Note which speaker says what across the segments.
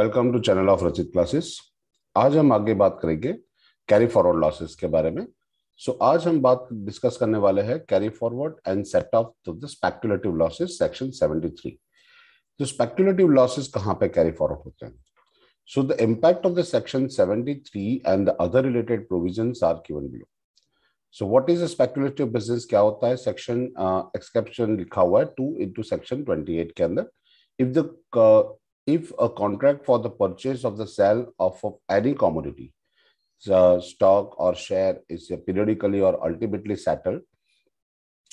Speaker 1: Welcome to channel of Rachit classes आज हम आगे बात करेंगे कैरी फॉरवर्ड लॉसेस के बारे में सो so, आज हम बात डिस्कस करने वाले हैं carry forward and set off the speculative losses section 73 तो स्पेक्टुलेटिव लॉसेस कहाँ पे कैरी फॉरवर्ड होते हैं so the impact of the section 73 and the other related provision are given below so what is speculative business क्या होता है section exception uh, लिखा हुआ है टू इंटू सेक्शन 28 के अंदर if the if a contract for the purchase of the sale of any commodity, the stock or share is periodically or ultimately settled,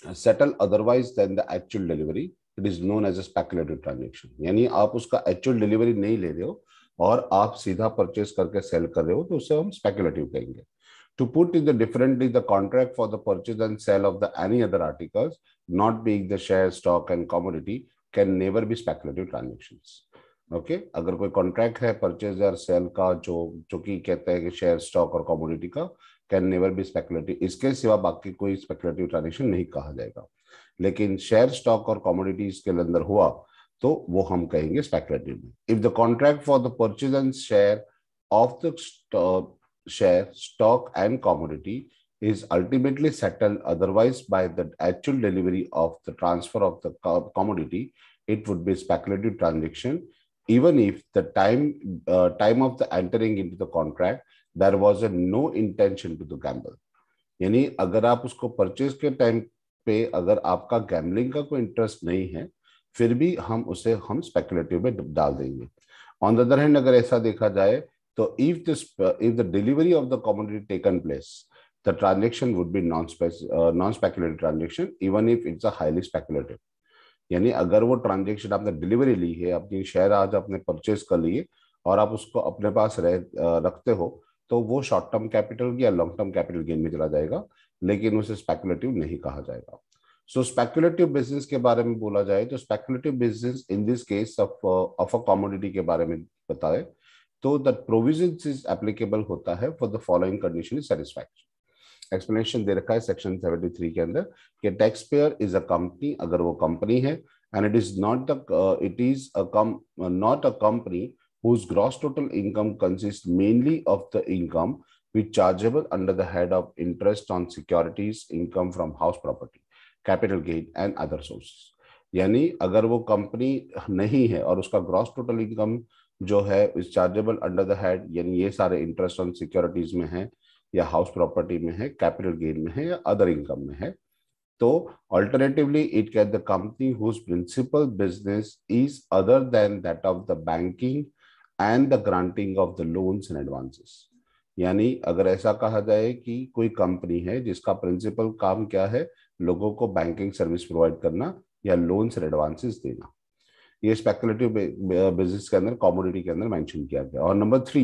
Speaker 1: uh, settled otherwise than the actual delivery, it is known as a speculative transaction. Yani aap uska actual delivery nahi le rahe ho, aur aap seedha purchase karke sell kar rahe ho, to usse hum speculative kahenge. To put in it differently, the contract for the purchase and sale of the any other articles, not being the share, stock, and commodity, can never be speculative transactions. Okay okay? अगर कोई contract है purchase या cell का जो जो कि कहते हैं कि शेयर स्टॉक और कॉमोडिटी का कैन नेवर बी स्पेकुलेटिव इसके सिवा बाकी कोई स्पेकुलेटिव ट्रांजेक्शन नहीं कहा जाएगा लेकिन शेयर स्टॉक और कॉमोडिटी इसके अंदर हुआ तो वो हम कहेंगे speculative if the contract for the purchase and share of the share stock and commodity is ultimately settle otherwise by the actual delivery of the transfer of the commodity it would be speculative transaction even if the time uh, time of the entering into the contract there was a no intention to the gamble यानी अगर आप उसको purchase के time पे अगर आपका gambling का कोई इंटरेस्ट नहीं है फिर भी हम उसे हम स्पेकुलेटिव में डाल देंगे ऑन द अदर हैंड अगर ऐसा देखा जाए तो if this if the delivery of the commodity taken place the transaction would be non-speculative uh, non transaction, even if it's a highly speculative. यानी अगर वो ट्रांजेक्शन आपने डिलीवरी ली है अपनी शेयर आज आपने परचेज कर लिए और आप उसको अपने पास रह रखते हो तो वो शॉर्ट टर्म कैपिटल या लॉन्ग टर्म कैपिटल गेन में चला जाएगा लेकिन उसे स्पेकुलेटिव नहीं कहा जाएगा सो स्पेकुलेटिव बिजनेस के बारे में बोला जाए तो speculative business in this case of of a commodity के बारे में बताए तो द प्रोविजन इज एप्लीकेबल होता है for the following condition is satisfaction explanation दे रखा है सेक्शन सेवेंटी थ्री के अंदर कि tax payer is a company अगर वो कंपनी है and it is not the it is not a company whose gross total income consist mainly of the income which chargeable under the head of interest on securities income from house property capital gain and other source यानी अगर वो company नहीं है और उसका gross total income जो है is chargeable under the head यानी ये सारे इंटरेस्ट ऑन सिक्योरिटीज में है या हाउस प्रॉपर्टी में है कैपिटल गेन में है या अदर इनकम में है तो alternatively it can the company whose principal business is other than that of the banking and the granting of the loans and advances यानी अगर ऐसा कहा जाए कि कोई कंपनी है जिसका प्रिंसिपल काम क्या है लोगों को बैंकिंग सर्विस प्रोवाइड करना या लोन्स एंड एडवांसेस देना ये स्पेकुलेटिव बिजनेस के अंदर कॉमोडिटी के अंदर मेंशन किया गया और number three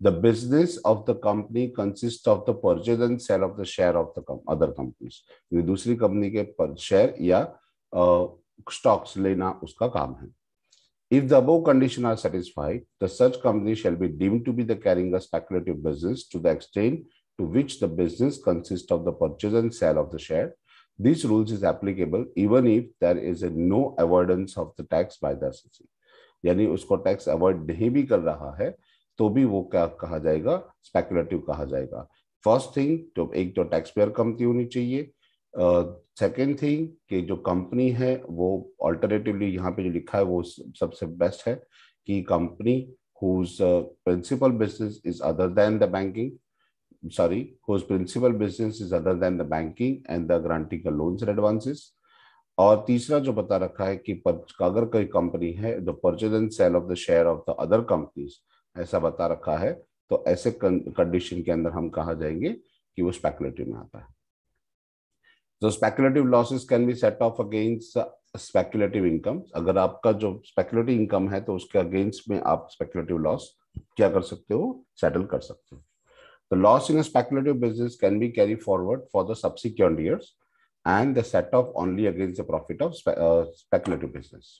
Speaker 1: The business of the company consists of the purchase and sale of the share of the com- other companies. यानी दूसरी कंपनी के शेयर या स्टॉक्स uh, लेना उसका काम है If the above condition are satisfied, the such company shall be deemed to be the carrying a speculative business to the extent to which the business consists of the purchase and sale of the share. These rules is applicable even if there is a no avoidance of the tax by the SEC. yani usko tax avoid nahi bhi kar raha hai तो भी वो क्या कहा जाएगा speculative कहा जाएगा first thing तो एक तो टैक्स पेयर कमती होनी चाहिए सेकेंड uh, थिंग कि जो कंपनी है वो ऑल्टरनेटिवली यहाँ पे जो लिखा है वो सबसे बेस्ट है कि company whose uh, principal business is other than the banking sorry whose principal business is other than the banking and the granting the loans and और तीसरा जो बता रखा है कि अगर कोई कंपनी है the purchase and sale of the share of the other companies ऐसा बता रखा है तो ऐसे कंडीशन के अंदर हम कहा जाएंगे कि वो स्पेकुलेटिव में आता है तो speculative losses can be set off against speculative income अगर आपका जो स्पेकुलेटिव इनकम है तो उसके अगेंस्ट में आप स्पेकुलेटिव लॉस क्या कर सकते हो सेटल कर सकते हो The loss in a speculative business can be carried forward for the subsequent years and the set off only against the profit of spe uh, speculative business.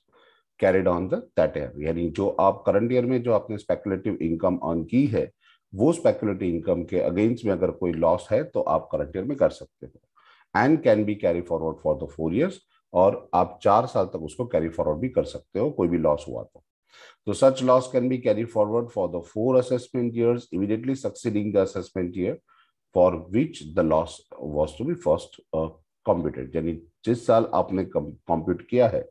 Speaker 1: Carried on that year यानी जो आप current year में जो आपने speculative income on की है वो speculative income के अगेंस्ट में अगर कोई लॉस है तो आप करंट ईयर में कर सकते हो and can be carry forward for the four years और आप चार साल तक उसको कैरी फॉरवर्ड भी कर सकते हो कोई भी लॉस हुआ तो तो such loss can be carry forward for the four assessment years immediately succeeding the assessment year for which the loss was to be first computed यानी जिस साल आपने कंप्यूट किया है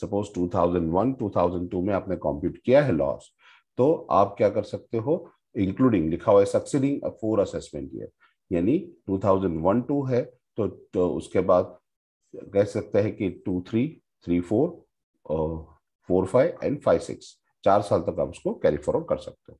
Speaker 1: सपोज 2001 2002 में आपने कंप्यूट किया है लॉस तो आप क्या कर सकते हो इंक्लूडिंग लिखा हुआ है सक्सीडिंग फोर असेसमेंट ईयर यानी 2001 टू है तो, तो उसके बाद कह सकते हैं कि two three three four four five and five six चार साल तक आप उसको कैरी फॉरवर्ड कर सकते हो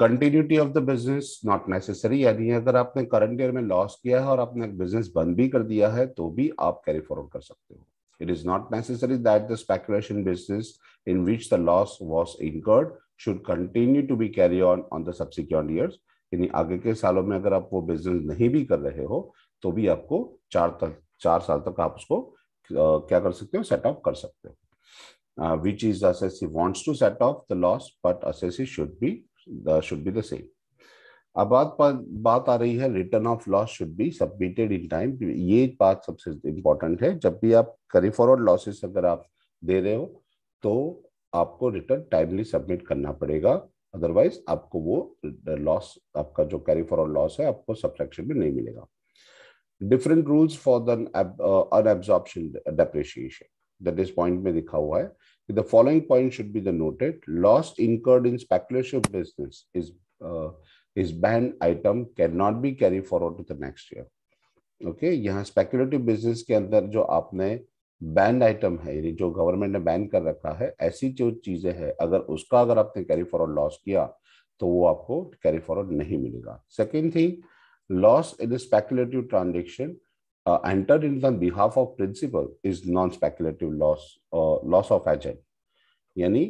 Speaker 1: continuity of the business not necessary यानी अगर आपने करंट ईयर में लॉस किया है और आपने बिजनेस बंद भी कर दिया है तो भी आप कैरी फॉरवर्ड कर सकते हो it is not necessary that the speculation business in which the loss was incurred should continue to be carry on on the subsequent year यानी आगे के सालों में अगर आप वो बिजनेस नहीं भी कर रहे हो तो भी आपको चार तक चार साल तक आप उसको क्या कर सकते हो सेट ऑफ कर सकते हो which is assessee wants to set off the loss but assessee should be should be the same अब बात बात आ रही है return of loss should be submitted in time ये बात सबसे इम्पोर्टेंट है जब भी आप करी फॉरवर्ड लॉसेस अगर आप दे रहे हो तो आपको रिटर्न टाइमली सबमिट करना पड़ेगा अदरवाइज आपको वो लॉस uh, आपका जो कैरी फॉरवर्ड लॉस है आपको सब्ट्रैक्शन में नहीं मिलेगा different rules for the unabsorbed depreciation that is point में लिखा हुआ है The following point should be the noted. Loss incurred in speculative business is uh, is banned item cannot be carried forward to the next year. Okay okay? यहाँ speculative business के अंदर जो आपने band item है यानी जो government ने ban कर रखा है ऐसी जो चीजें हैं अगर उसका अगर आपने कैरी फॉरवर्ड लॉस किया तो वो आपको कैरी फॉरवर्ड नहीं मिलेगा second thing loss in speculative transaction uh, entered in on behalf of principal is non-speculative loss uh, loss of agent यानी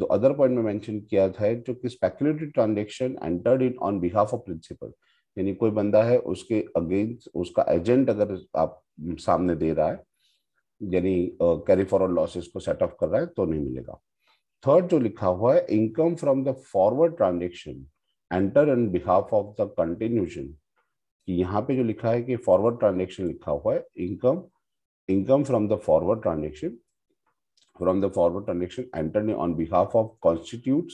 Speaker 1: the other point में mention किया था जो कि speculative transaction entered in on behalf of principal यानी कोई बंदा है उसके अगेंस्ट उसका एजेंट अगर आप सामने दे रहा है यानी कैरी फॉरवर्ड लॉसेस को सेट ऑफ कर रहा है तो नहीं मिलेगा थर्ड जो लिखा हुआ है income from the forward transaction enter in behalf of the continuation कि यहाँ पे जो लिखा है कि फॉरवर्ड ट्रांजेक्शन लिखा हुआ है income income from the forward transaction from the forward transaction entered on behalf of constitute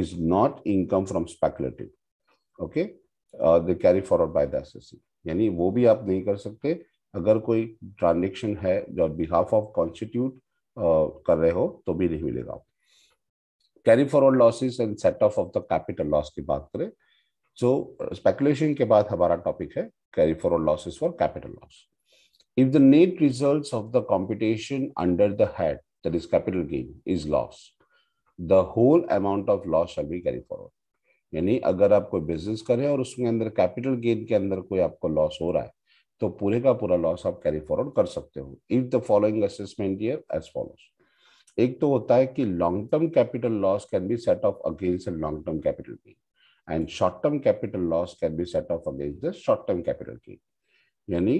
Speaker 1: is not income from speculative okay uh, carry forward by by यानी वो भी आप नहीं कर सकते अगर कोई ट्रांजेक्शन है जो बिहाफ ऑफ कॉन्स्टिट्यूट कर रहे हो तो भी नहीं मिलेगा carry forward losses and set off off the capital loss की बात करें सो स्पेकुलेशन के बाद हमारा टॉपिक है carry forward losses for capital loss if the net result of the computation under the head that is capital gain is loss the whole amount of loss shall be carry forward यानी अगर आप कोई business करें और उसके अंदर capital gain के अंदर कोई आपको लॉस हो रहा है तो पूरे का पूरा लॉस आप कैरी फॉरवर्ड कर सकते हो if the following assessment year as follows एक तो होता है कि long term capital loss can be set off against long term capital gain and short term capital loss can be set off against the short term capital की यानी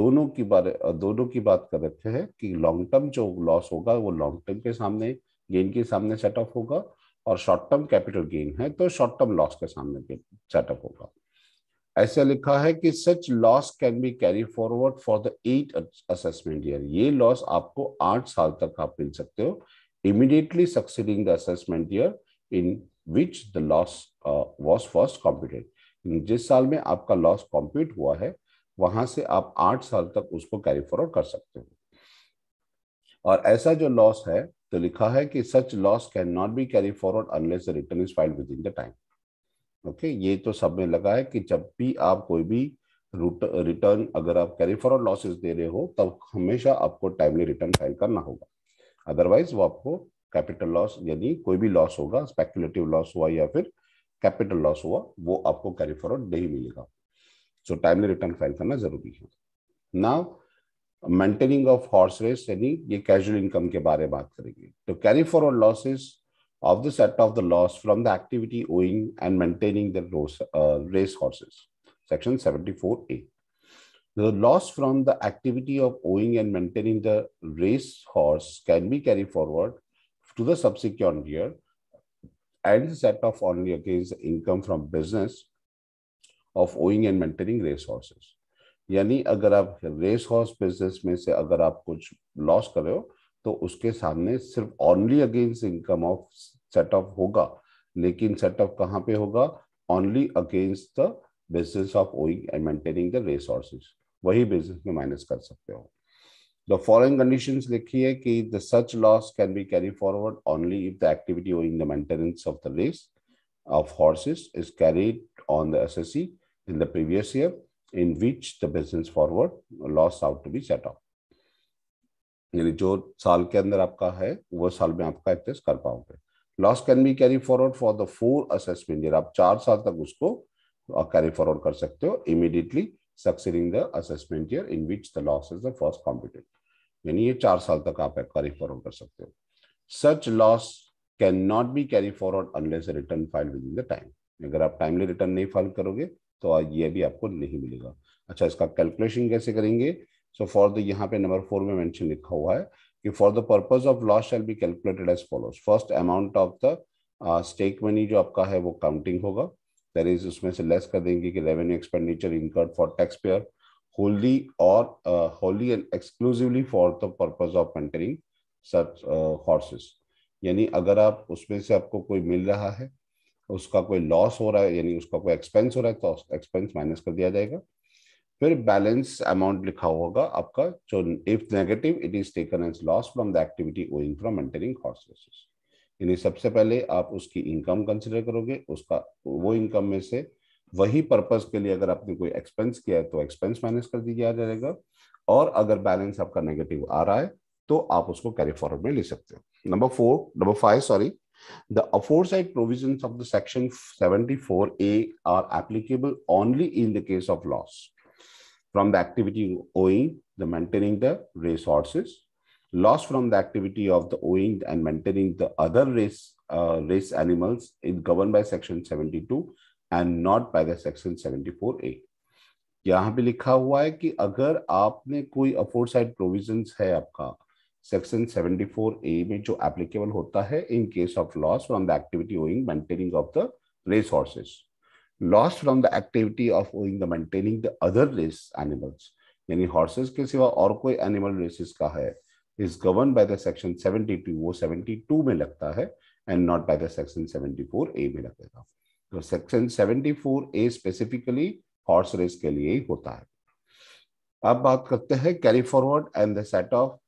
Speaker 1: दोनों की बारे दोनों की बात कर रहे हैं कि लॉन्ग टर्म जो लॉस होगा वो लॉन्ग टर्म के सामने गेन के सामने सेट ऑफ होगा और शॉर्ट टर्म कैपिटल गेन है तो शॉर्ट टर्म लॉस के सामने सेटअप होगा ऐसा लिखा है कि such loss can be carry forward for the eight assessment year ये लॉस आपको आठ साल तक आप मिल सकते हो immediately succeeding the assessment year in which the loss was first computed जिस साल में आपका लॉस कॉम्प्यूट हुआ है वहां से आप आठ साल तक उसको कैरी फॉरवर्ड कर सकते हो और ऐसा जो लॉस है तो लिखा है कि such loss can not be carry forward unless return is filed within the time okay ये तो सब में लगा है कि जब भी आप कोई भी रिटर्न अगर आप कैरी फॉरवर्ड लॉसेस दे रहे हो तब हमेशा आपको टाइमली रिटर्न फाइल करना होगा अदरवाइज वो आपको कैपिटल लॉस यानी कोई भी लॉस होगा स्पेक्युलेटिव लॉस हुआ या फिर कैपिटल लॉस हुआ वो आपको कैरी फॉरवर्ड नहीं मिलेगा सो टाइमली रिटर्न फाइल करना जरूरी है ना मेंटेनिंग ऑफ हॉर्स रेस यानी ये कैजुअल इनकम के बारे में बात करेंगे तो carry forward losses of the set off the loss from the activity owing and maintaining the race horses section 74 A The loss from the activity of owing and maintaining the race horse can be carried forward to the subsequent year and set off only against income from business of owing and maintaining race horses. यानी अगर आप race horse business में से अगर आप कुछ loss कर रहे हो तो उसके सामने सिर्फ only against income of set off होगा लेकिन सेट ऑफ कहाँ पे होगा only against the business of owing and maintaining the race horses वही बिजनेस में माइनस कर सकते हो The following conditions likhiye ki the such loss can be carried forward only if the activity owing the maintenance of the race of horses is carried on the SSE in the previous year in which the business forward loss out to be set off. yani jo saal ke andar aapka hai wo saal mein aapka access kar paoge loss can be carried forward for the four assessment year aap चार saal tak usko carry forward kar sakte ho immediately succeeding the assessment year in which the loss is the first competent यानी ये चार साल तक आप carry forward कर सकते हो such loss can not be carry forward unless return file within the time अगर आप टाइमली रिटर्न नहीं फाइल करोगे तो ये भी आपको नहीं मिलेगा अच्छा इसका कैलकुलेशन कैसे करेंगे सो फॉर द यहाँ पे नंबर फोर में मेंशन लिखा हुआ है कि for the purpose of loss shall be calculated as follows first amount of the stake money जो आपका है वो काउंटिंग होगा दैर इज उसमें से लेस कर देंगे कि revenue expenditure incurred for tax payer wholly or uh, wholly and exclusively for the purpose of huntering such uh, horses यानी अगर आप उसमें से आपको कोई मिल रहा है उसका कोई लॉस हो रहा है यानी उसका कोई एक्सपेंस हो रहा है तो एक्सपेंस माइनस कर दिया जाएगा फिर बैलेंस अमाउंट लिखा होगा आपका जो if negative it is taken as loss from the activity owing from entering horses यानी सबसे पहले आप उसकी इनकम कंसिडर करोगे उसका वो इनकम में से वही पर्पज के लिए अगर आपने कोई एक्सपेंस किया है तो एक्सपेंस मैनेज कर दिया जाएगा और अगर बैलेंस आपका नेगेटिव आ रहा है तो आप उसको कैरी फॉरवर्ड में ले सकते हो number four number five sorry the aforesaid provision of the section seventy four A are applicable only in the case of loss from the activity owing the maintaining the resources loss from the activity of the owing and maintaining the other race race animals is govern by section seventy two and not by the section 74 A यहां पे लिखा हुआ है कि अगर आपने कोई अफोर aforesaid provision है आपका सेक्शन 74 ए में जो एप्लीकेबल होता है in case of loss from the activity owing maintaining of the race horses loss from the activity of owing the maintaining the other race animals यानी हॉर्सेस के सिवा और कोई एनिमल रेसेस का है is govern by the section 72 वो 72 में लगता है and not by the section 74 A में लगेगा तो section 74 A specifically horse race के लिए ही होता है अब बात करते हैं carry forward and the set off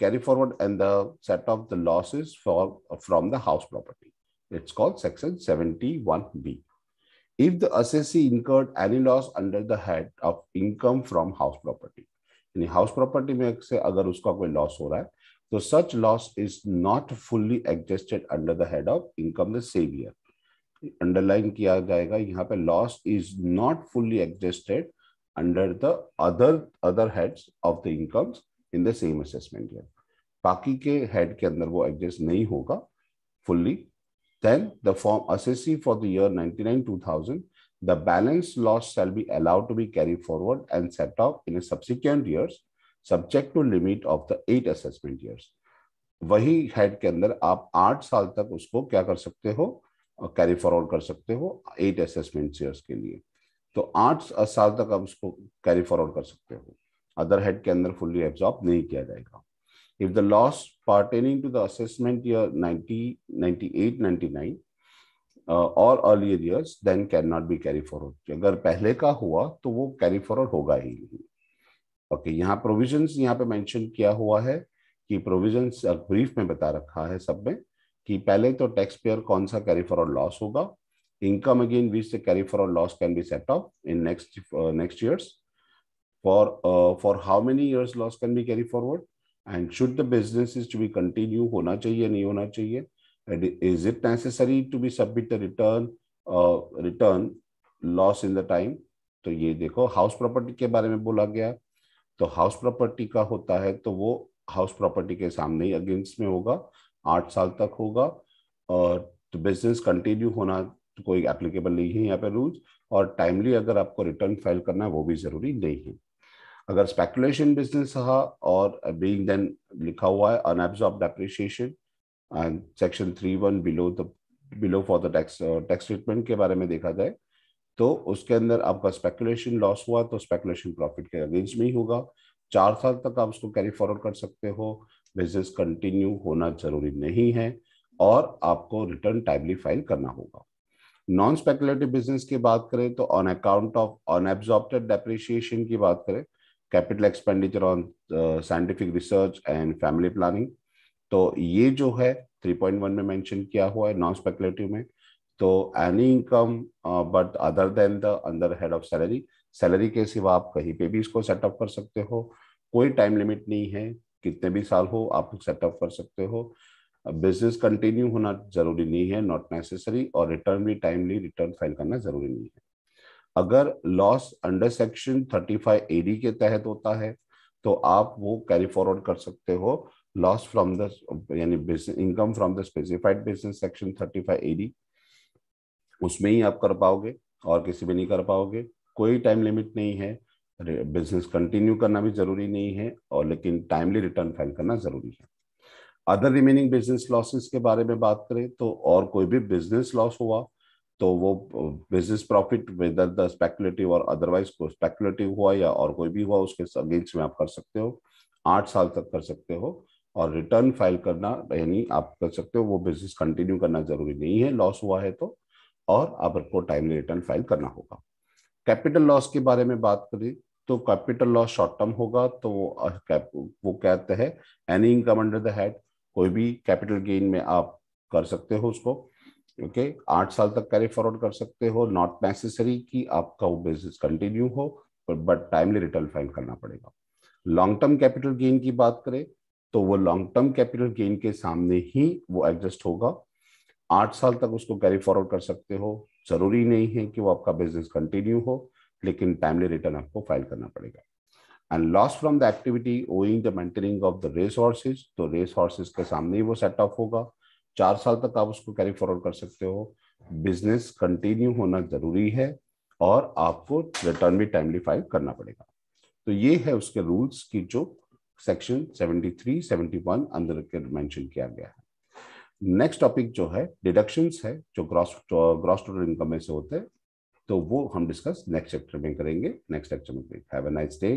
Speaker 1: carry forward and the set off the losses from the house property it's called section 71 B if the assessee incurred any loss under the head of income from house property यानी house property में से अगर उसका कोई loss हो रहा है तो such loss is not fully adjusted under the head of income the saviour underline किया जाएगा यहाँ पे loss is not fully existed under the other other heads of the incomes in the same assessment year बाकी के head के अंदर वो adjust नहीं होगा fully then the form assessee for the year 99 2000 the balance loss shall be allowed to be carried forward and set off in a subsequent years subject to limit of the eight assessment years वही head के अंदर आप आठ साल तक उसको क्या कर सकते हो कैरी फॉरवर्ड कर सकते हो एट असेसमेंट ईयर्स के लिए तो आठ साल तक आप उसको कैरी फॉरवर्ड कर सकते हो अदर हेड के अंदर फुल्ली एब्जॉर्ब नहीं किया जाएगा if the loss pertaining to the assessment year or earlier years then can not be carry forward अगर पहले का हुआ तो वो कैरी फॉरवर्ड होगा ही नहीं ओके यहाँ प्रोविजन यहाँ पे मैंशन किया हुआ है कि प्रोविजन ब्रीफ uh, में बता रखा है सब में कि पहले तो टैक्स पेयर कौन सा कैरी फॉरवर्ड लॉस होगा इनकम अगेन विच से carry forward loss can be set off in next next years for for how many years loss can be carry forward and should the business is to be continue होना चाहिए नहीं होना चाहिए and is it necessary to be submit the return return loss in the time तो ये देखो house property के बारे में बोला गया तो हाउस प्रॉपर्टी का होता है तो वो हाउस प्रॉपर्टी के सामने ही अगेंस्ट में होगा आठ साल तक होगा और तो बिजनेस कंटिन्यू होना तो कोई एप्लीकेबल नहीं है यहाँ पे रूल्स और टाइमली अगर आपको रिटर्न फाइल करना है वो भी जरूरी नहीं है अगर स्पेकुलेशन बिजनेस रहा और बीइंग देन लिखा हुआ है unabsorb depreciation and section three one below the below for the tax tax treatment के बारे में देखा जाए तो उसके अंदर आपका स्पेकुलेशन लॉस हुआ तो स्पेकुलेशन प्रॉफिट के अगेंस्ट में ही होगा चार साल तक आप उसको कैरी फॉरवर्ड कर सकते हो बेसिस कंटिन्यू होना जरूरी नहीं है और आपको रिटर्न टाइमली फाइल करना होगा नॉन स्पेकुलेटिव बिजनेस की बात करें तो on account of unabsorbed depreciation की बात करें capital expenditure on scientific research and family planning तो ये जो है 3.1 में मेंशन किया हुआ है नॉन स्पेकुलेटिव में तो any income but other than the under head of salary salary के सिवा आप कहीं पे भी इसको सेटअप कर सकते हो कोई टाइम लिमिट नहीं है कितने भी साल हो आप सेटअप कर सकते हो बिजनेस कंटिन्यू होना जरूरी नहीं है नॉट नेसेसरी और रिटर्न भी टाइमली रिटर्न फाइल करना जरूरी नहीं है अगर लॉस अंडर सेक्शन 35 एडी के तहत होता है तो आप वो कैरी फॉरवर्ड कर सकते हो लॉस फ्रॉम द यानी income from the specified business section 35 AD उसमें ही आप कर पाओगे और किसी में नहीं कर पाओगे कोई टाइम लिमिट नहीं है बिजनेस कंटिन्यू करना भी जरूरी नहीं है और लेकिन टाइमली रिटर्न फाइल करना जरूरी है अदर रिमेनिंग बिजनेस लॉसेस के बारे में बात करें तो और कोई भी बिजनेस लॉस हुआ तो वो business profit whether the speculative or otherwise speculative हुआ या और कोई भी हुआ उसके अगेंस्ट में आप कर सकते हो आठ साल तक कर सकते हो और रिटर्न फाइल करना यानी आप कर सकते हो वो बिजनेस कंटिन्यू करना जरूरी नहीं है लॉस हुआ है तो और आपको टाइमली रिटर्न फाइल करना होगा कैपिटल लॉस के बारे में बात करें तो कैपिटल लॉस शॉर्ट टर्म होगा तो वो कहते हैं any income under the head कोई भी कैपिटल गेन में आप कर सकते हो उसको ओके आठ साल तक कैरी फॉरवर्ड कर सकते हो नॉट नेसेसरी कि आपका वो बिजनेस कंटिन्यू हो बट टाइमली रिटर्न फाइल करना पड़ेगा लॉन्ग टर्म कैपिटल गेन की बात करें तो वो लॉन्ग टर्म कैपिटल गेन के सामने ही वो एडजस्ट होगा आठ साल तक उसको कैरी फॉरवर्ड कर सकते हो जरूरी नहीं है कि वो आपका बिजनेस कंटिन्यू हो लेकिन टाइमली रिटर्न आपको फाइल करना पड़ेगा and loss from the activity owing the maintaining of the race horses तो रेस हॉर्सेज के सामने ही वो सेट ऑफ होगा चार साल तक आप उसको कैरी फॉरवर्ड कर सकते हो बिजनेस कंटिन्यू होना जरूरी है और आपको रिटर्न भी टाइमली फाइल करना पड़ेगा तो ये है उसके रूल्स की जो सेक्शन 73, 71 अंदर के मेंशन किया गया है नेक्स्ट टॉपिक जो है डिडक्शंस है जो ग्रॉस ग्रॉस टोटल इनकम में से होते हैं तो वो हम डिस्कस नेक्स्ट चैप्टर में करेंगे नेक्स्ट लेक्चर में हैव अ नाइस डे